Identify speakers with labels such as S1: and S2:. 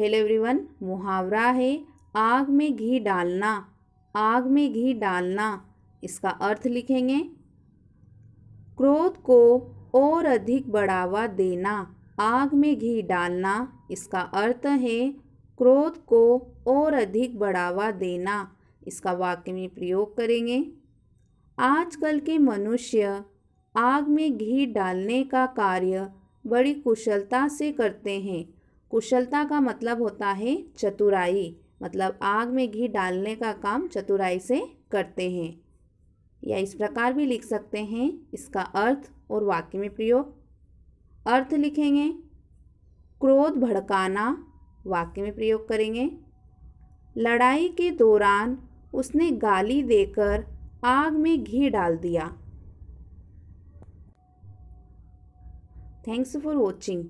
S1: hello everyone मुहावरा है आग में घी डालना आग में घी डालना इसका अर्थ लिखेंगे क्रोध को और अधिक बढ़ावा देना आग में घी डालना इसका अर्थ है क्रोध को और अधिक बढ़ावा देना इसका वाक्य में प्रयोग करेंगे आजकल के मनुष्य आग में घी डालने का कार्य बड़ी कुशलता से करते हैं कुशलता का मतलब होता है चतुराई मतलब आग में घी डालने का काम चतुराई से करते हैं या इस प्रकार भी लिख सकते हैं इसका अर्थ और वाक्य में प्रयोग अर्थ लिखेंगे क्रोध भड़काना वाक्य में प्रयोग करेंगे लड़ाई के दौरान उसने गाली देकर आग में घी डाल दिया थैंक्स फॉर वॉचिंग